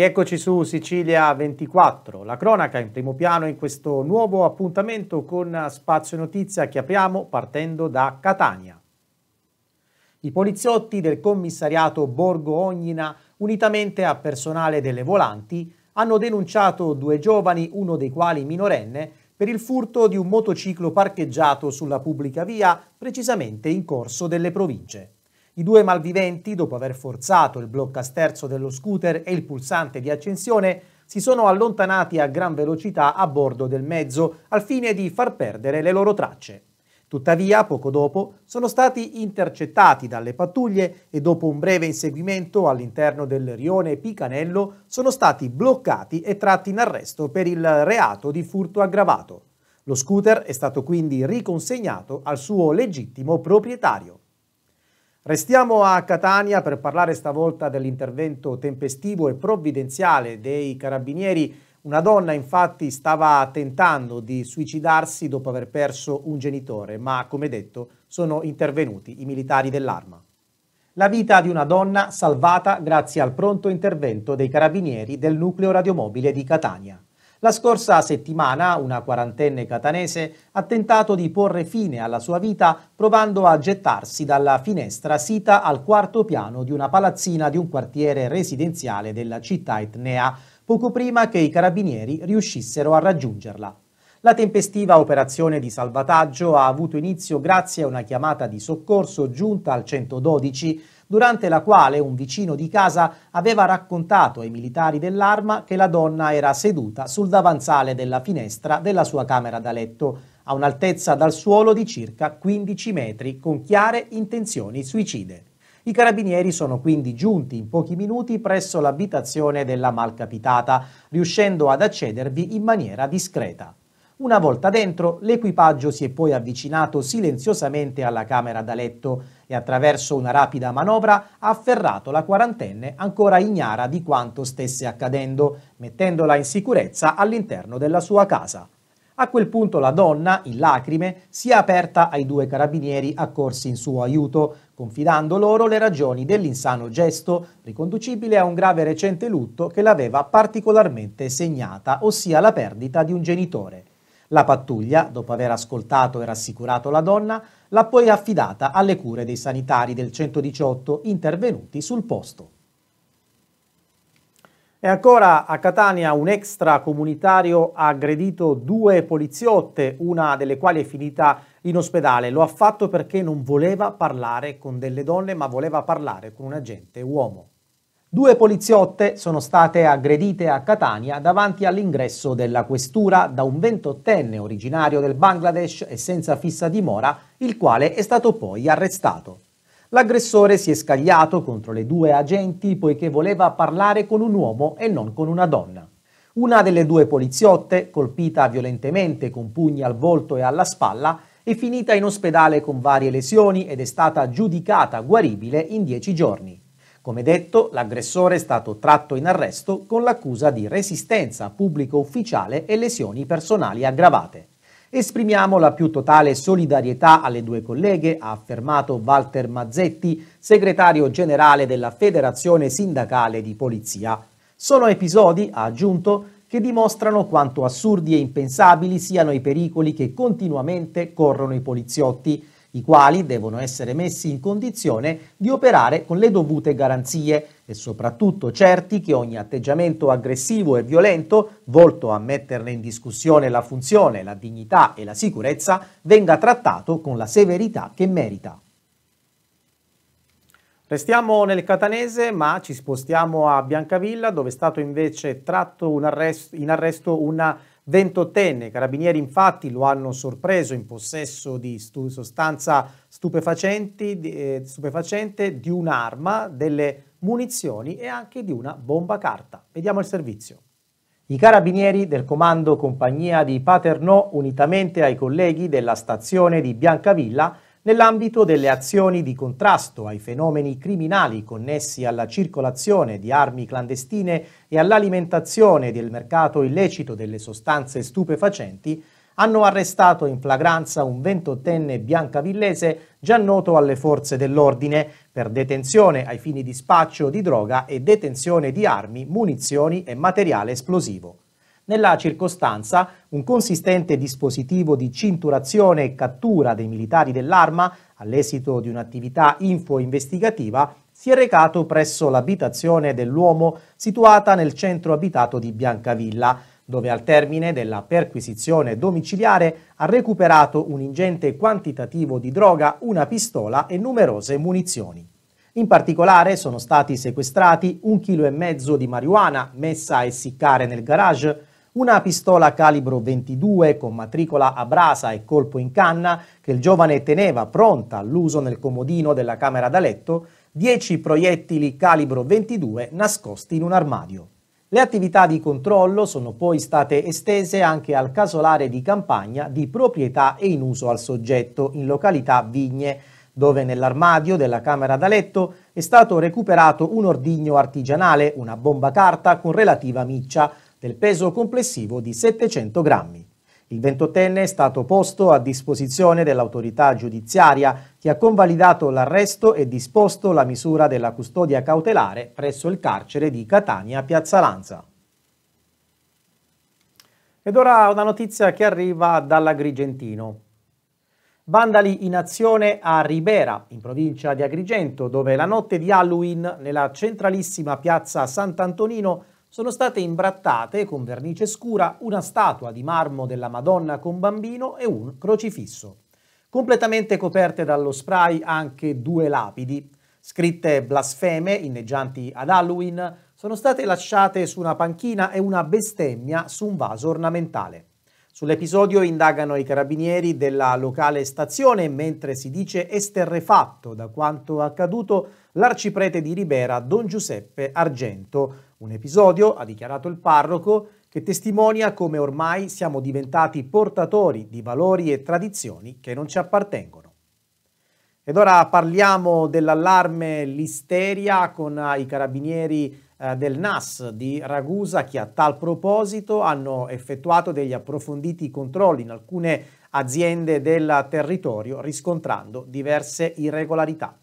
Rieccoci su Sicilia 24, la cronaca in primo piano in questo nuovo appuntamento con Spazio Notizia che apriamo partendo da Catania. I poliziotti del commissariato Borgo Ognina, unitamente a personale delle volanti, hanno denunciato due giovani, uno dei quali minorenne, per il furto di un motociclo parcheggiato sulla pubblica via, precisamente in corso delle province. I due malviventi, dopo aver forzato il blocco a sterzo dello scooter e il pulsante di accensione, si sono allontanati a gran velocità a bordo del mezzo al fine di far perdere le loro tracce. Tuttavia, poco dopo, sono stati intercettati dalle pattuglie e dopo un breve inseguimento all'interno del rione Picanello sono stati bloccati e tratti in arresto per il reato di furto aggravato. Lo scooter è stato quindi riconsegnato al suo legittimo proprietario. Restiamo a Catania per parlare stavolta dell'intervento tempestivo e provvidenziale dei carabinieri. Una donna infatti stava tentando di suicidarsi dopo aver perso un genitore, ma come detto sono intervenuti i militari dell'arma. La vita di una donna salvata grazie al pronto intervento dei carabinieri del nucleo radiomobile di Catania. La scorsa settimana una quarantenne catanese ha tentato di porre fine alla sua vita provando a gettarsi dalla finestra sita al quarto piano di una palazzina di un quartiere residenziale della città etnea, poco prima che i carabinieri riuscissero a raggiungerla. La tempestiva operazione di salvataggio ha avuto inizio grazie a una chiamata di soccorso giunta al 112 durante la quale un vicino di casa aveva raccontato ai militari dell'arma che la donna era seduta sul davanzale della finestra della sua camera da letto, a un'altezza dal suolo di circa 15 metri, con chiare intenzioni suicide. I carabinieri sono quindi giunti in pochi minuti presso l'abitazione della malcapitata, riuscendo ad accedervi in maniera discreta. Una volta dentro, l'equipaggio si è poi avvicinato silenziosamente alla camera da letto e attraverso una rapida manovra ha afferrato la quarantenne ancora ignara di quanto stesse accadendo, mettendola in sicurezza all'interno della sua casa. A quel punto la donna, in lacrime, si è aperta ai due carabinieri accorsi in suo aiuto, confidando loro le ragioni dell'insano gesto, riconducibile a un grave recente lutto che l'aveva particolarmente segnata, ossia la perdita di un genitore. La pattuglia, dopo aver ascoltato e rassicurato la donna, l'ha poi affidata alle cure dei sanitari del 118 intervenuti sul posto. E ancora a Catania un extracomunitario ha aggredito due poliziotte, una delle quali è finita in ospedale. Lo ha fatto perché non voleva parlare con delle donne, ma voleva parlare con un agente uomo. Due poliziotte sono state aggredite a Catania davanti all'ingresso della questura da un ventottenne originario del Bangladesh e senza fissa dimora, il quale è stato poi arrestato. L'aggressore si è scagliato contro le due agenti poiché voleva parlare con un uomo e non con una donna. Una delle due poliziotte, colpita violentemente con pugni al volto e alla spalla, è finita in ospedale con varie lesioni ed è stata giudicata guaribile in dieci giorni. Come detto, l'aggressore è stato tratto in arresto con l'accusa di resistenza a pubblico ufficiale e lesioni personali aggravate. Esprimiamo la più totale solidarietà alle due colleghe, ha affermato Walter Mazzetti, segretario generale della Federazione Sindacale di Polizia. Sono episodi, ha aggiunto, che dimostrano quanto assurdi e impensabili siano i pericoli che continuamente corrono i poliziotti i quali devono essere messi in condizione di operare con le dovute garanzie e soprattutto certi che ogni atteggiamento aggressivo e violento, volto a metterne in discussione la funzione, la dignità e la sicurezza, venga trattato con la severità che merita. Restiamo nel Catanese ma ci spostiamo a Biancavilla dove è stato invece tratto in arresto, in arresto una 28enne. I carabinieri infatti lo hanno sorpreso in possesso di stu- sostanza stupefacenti, eh, stupefacente, di un'arma, delle munizioni e anche di una bomba carta. Vediamo il servizio. I carabinieri del comando compagnia di Paternò, unitamente ai colleghi della stazione di Biancavilla, nell'ambito delle azioni di contrasto ai fenomeni criminali connessi alla circolazione di armi clandestine e all'alimentazione del mercato illecito delle sostanze stupefacenti, hanno arrestato in flagranza un ventottenne biancavillese già noto alle forze dell'ordine per detenzione ai fini di spaccio di droga e detenzione di armi, munizioni e materiale esplosivo. Nella circostanza, un consistente dispositivo di cinturazione e cattura dei militari dell'arma, all'esito di un'attività info-investigativa, si è recato presso l'abitazione dell'uomo situata nel centro abitato di Biancavilla, dove al termine della perquisizione domiciliare ha recuperato un ingente quantitativo di droga, una pistola e numerose munizioni. In particolare sono stati sequestrati un chilo e mezzo di marijuana messa a essiccare nel garage, una pistola calibro 22 con matricola a brasa e colpo in canna che il giovane teneva pronta all'uso nel comodino della camera da letto, 10 proiettili calibro 22 nascosti in un armadio. Le attività di controllo sono poi state estese anche al casolare di campagna di proprietà e in uso al soggetto in località Vigne, dove nell'armadio della camera da letto è stato recuperato un ordigno artigianale, una bomba carta con relativa miccia, del peso complessivo di 700 grammi. Il ventottenne è stato posto a disposizione dell'autorità giudiziaria che ha convalidato l'arresto e disposto la misura della custodia cautelare presso il carcere di Catania Piazza Lanza. Ed ora una notizia che arriva dall'Agrigentino. Vandali in azione a Ribera, in provincia di Agrigento, dove la notte di Halloween, nella centralissima piazza Sant'Antonino, sono state imbrattate con vernice scura una statua di marmo della Madonna con bambino e un crocifisso. Completamente coperte dallo spray anche due lapidi. Scritte blasfeme, inneggianti ad Halloween, sono state lasciate su una panchina e una bestemmia su un vaso ornamentale. Sull'episodio indagano i carabinieri della locale stazione, mentre si dice esterrefatto da quanto accaduto l'arciprete di Ribera, don Giuseppe Argento, un episodio, ha dichiarato il parroco, che testimonia come ormai siamo diventati portatori di valori e tradizioni che non ci appartengono. Ed ora parliamo dell'allarme listeria con i carabinieri eh, del NAS di Ragusa che a tal proposito hanno effettuato degli approfonditi controlli in alcune aziende del territorio riscontrando diverse irregolarità.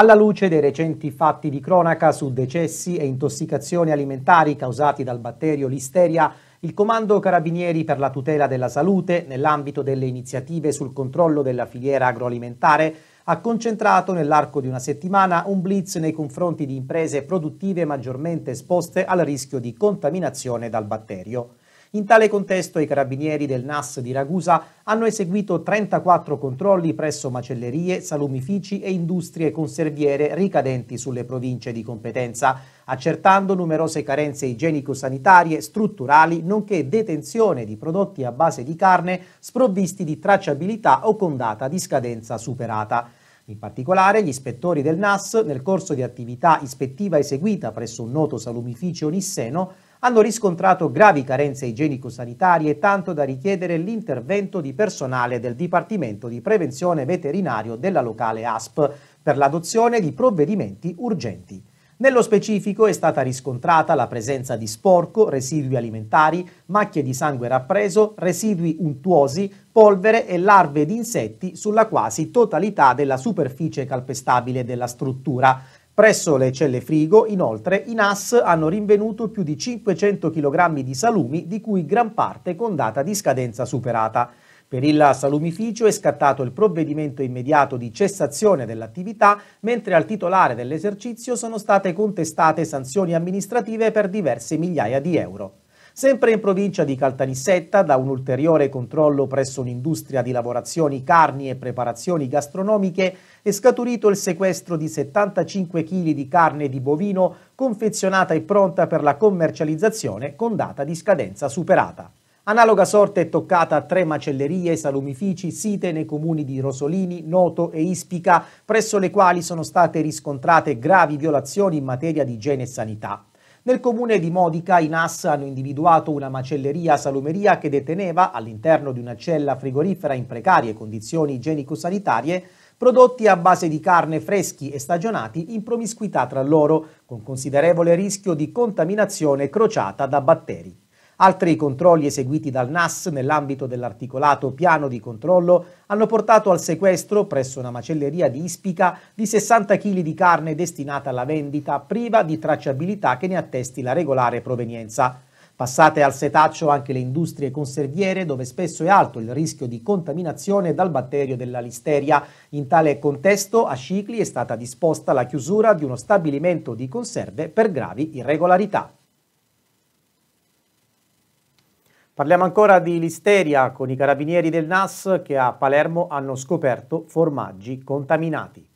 Alla luce dei recenti fatti di cronaca su decessi e intossicazioni alimentari causati dal batterio Listeria, il Comando Carabinieri per la tutela della salute, nell'ambito delle iniziative sul controllo della filiera agroalimentare, ha concentrato nell'arco di una settimana un blitz nei confronti di imprese produttive maggiormente esposte al rischio di contaminazione dal batterio. In tale contesto i carabinieri del NAS di Ragusa hanno eseguito 34 controlli presso macellerie, salumifici e industrie conserviere ricadenti sulle province di competenza, accertando numerose carenze igienico-sanitarie, strutturali, nonché detenzione di prodotti a base di carne sprovvisti di tracciabilità o con data di scadenza superata. In particolare, gli ispettori del NAS, nel corso di attività ispettiva eseguita presso un noto salumificio nisseno, hanno riscontrato gravi carenze igienico-sanitarie tanto da richiedere l'intervento di personale del Dipartimento di Prevenzione Veterinario della locale ASP per l'adozione di provvedimenti urgenti. Nello specifico è stata riscontrata la presenza di sporco, residui alimentari, macchie di sangue rappreso, residui untuosi, polvere e larve di insetti sulla quasi totalità della superficie calpestabile della struttura, Presso le celle frigo, inoltre, i NAS hanno rinvenuto più di 500 kg di salumi, di cui gran parte con data di scadenza superata. Per il salumificio è scattato il provvedimento immediato di cessazione dell'attività, mentre al titolare dell'esercizio sono state contestate sanzioni amministrative per diverse migliaia di euro. Sempre in provincia di Caltanissetta, da un ulteriore controllo presso un'industria di lavorazioni carni e preparazioni gastronomiche, è scaturito il sequestro di 75 kg di carne di bovino confezionata e pronta per la commercializzazione con data di scadenza superata. Analoga sorte è toccata a tre macellerie e salumifici site nei comuni di Rosolini, Noto e Ispica, presso le quali sono state riscontrate gravi violazioni in materia di igiene e sanità. Nel comune di Modica i NAS hanno individuato una macelleria salumeria che deteneva, all'interno di una cella frigorifera in precarie condizioni igienico-sanitarie, prodotti a base di carne freschi e stagionati in promiscuità tra loro, con considerevole rischio di contaminazione crociata da batteri. Altri controlli eseguiti dal NAS nell'ambito dell'articolato piano di controllo hanno portato al sequestro presso una macelleria di Ispica di 60 kg di carne destinata alla vendita priva di tracciabilità che ne attesti la regolare provenienza. Passate al setaccio anche le industrie conserviere, dove spesso è alto il rischio di contaminazione dal batterio della listeria. In tale contesto, a Scicli è stata disposta la chiusura di uno stabilimento di conserve per gravi irregolarità. Parliamo ancora di listeria con i carabinieri del NAS che a Palermo hanno scoperto formaggi contaminati.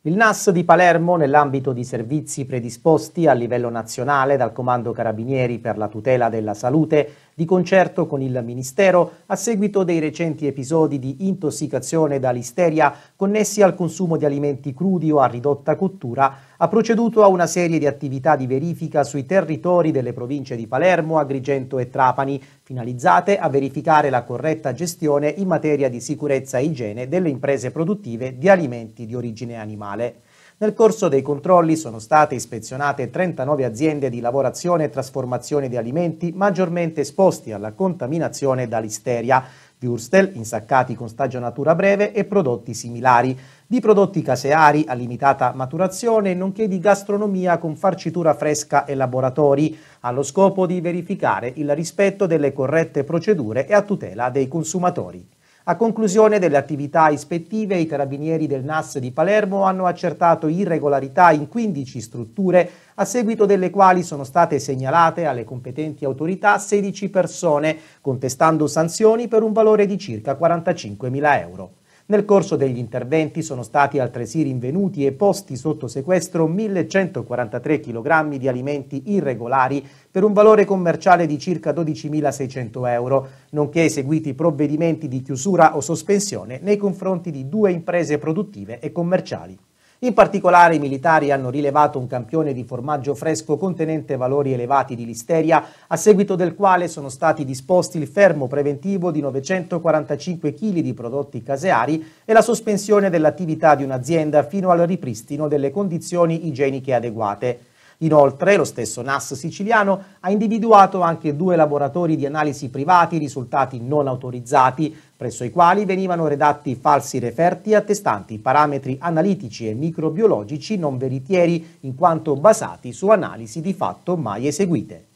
Il NAS di Palermo, nell'ambito di servizi predisposti a livello nazionale dal Comando Carabinieri per la tutela della salute, di concerto con il Ministero a seguito dei recenti episodi di intossicazione da listeria connessi al consumo di alimenti crudi o a ridotta cottura, ha proceduto a una serie di attività di verifica sui territori delle province di Palermo, Agrigento e Trapani, finalizzate a verificare la corretta gestione in materia di sicurezza e igiene delle imprese produttive di alimenti di origine animale. Nel corso dei controlli sono state ispezionate 39 aziende di lavorazione e trasformazione di alimenti maggiormente esposti alla contaminazione da listeria, würstel, insaccati con stagionatura breve e prodotti similari, di prodotti caseari a limitata maturazione, nonché di gastronomia con farcitura fresca e laboratori, allo scopo di verificare il rispetto delle corrette procedure e a tutela dei consumatori. A conclusione delle attività ispettive, i carabinieri del NAS di Palermo hanno accertato irregolarità in 15 strutture, a seguito delle quali sono state segnalate alle competenti autorità 16 persone, contestando sanzioni per un valore di circa 45.000 euro. Nel corso degli interventi sono stati altresì rinvenuti e posti sotto sequestro 1.143 kg di alimenti irregolari per un valore commerciale di circa 12.600 euro, nonché eseguiti provvedimenti di chiusura o sospensione nei confronti di due imprese produttive e commerciali. In particolare i militari hanno rilevato un campione di formaggio fresco contenente valori elevati di listeria, a seguito del quale sono stati disposti il fermo preventivo di 945 kg di prodotti caseari e la sospensione dell'attività di un'azienda fino al ripristino delle condizioni igieniche adeguate. Inoltre, lo stesso NAS siciliano ha individuato anche due laboratori di analisi privati risultati non autorizzati, presso i quali venivano redatti falsi referti attestanti parametri analitici e microbiologici non veritieri in quanto basati su analisi di fatto mai eseguite.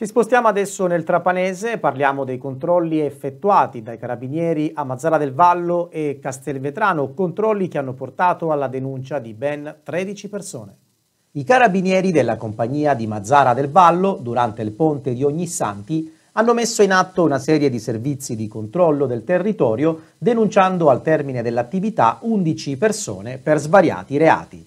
Ci spostiamo adesso nel Trapanese, parliamo dei controlli effettuati dai carabinieri a Mazzara del Vallo e Castelvetrano, controlli che hanno portato alla denuncia di ben 13 persone. I carabinieri della compagnia di Mazzara del Vallo, durante il ponte di Ognissanti, hanno messo in atto una serie di servizi di controllo del territorio, denunciando al termine dell'attività 11 persone per svariati reati.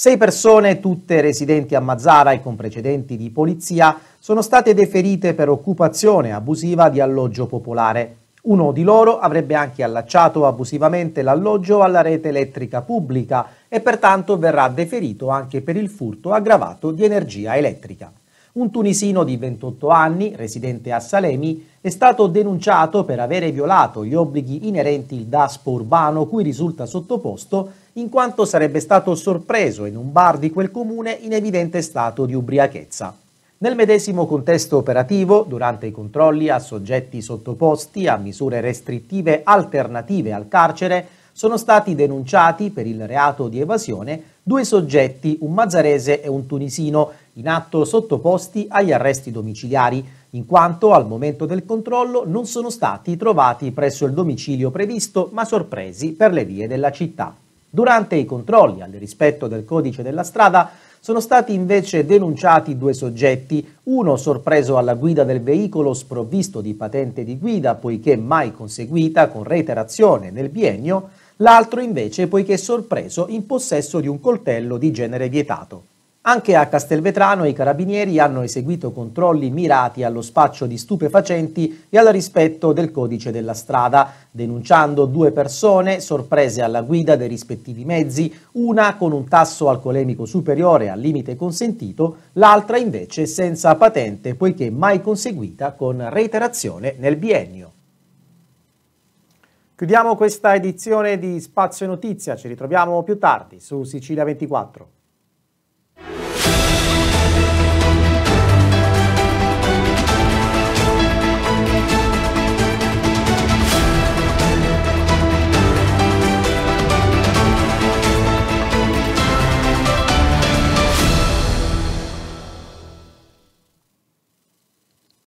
Sei persone, tutte residenti a Mazzara e con precedenti di polizia, sono state deferite per occupazione abusiva di alloggio popolare. Uno di loro avrebbe anche allacciato abusivamente l'alloggio alla rete elettrica pubblica e pertanto verrà deferito anche per il furto aggravato di energia elettrica. Un tunisino di 28 anni, residente a Salemi, è stato denunciato per avere violato gli obblighi inerenti il DASPO urbano cui risulta sottoposto, in quanto sarebbe stato sorpreso in un bar di quel comune in evidente stato di ubriachezza. Nel medesimo contesto operativo, durante i controlli a soggetti sottoposti a misure restrittive alternative al carcere, sono stati denunciati per il reato di evasione due soggetti, un mazzarese e un tunisino, in atto sottoposti agli arresti domiciliari, in quanto al momento del controllo non sono stati trovati presso il domicilio previsto, ma sorpresi per le vie della città. Durante i controlli al rispetto del codice della strada sono stati invece denunciati due soggetti, uno sorpreso alla guida del veicolo sprovvisto di patente di guida poiché mai conseguita con reiterazione nel biennio, l'altro invece poiché sorpreso in possesso di un coltello di genere vietato. Anche a Castelvetrano i carabinieri hanno eseguito controlli mirati allo spaccio di stupefacenti e al rispetto del codice della strada, denunciando due persone sorprese alla guida dei rispettivi mezzi, una con un tasso alcolemico superiore al limite consentito, l'altra invece senza patente poiché mai conseguita con reiterazione nel biennio. Chiudiamo questa edizione di Spazio Notizia, ci ritroviamo più tardi su Sicilia 24.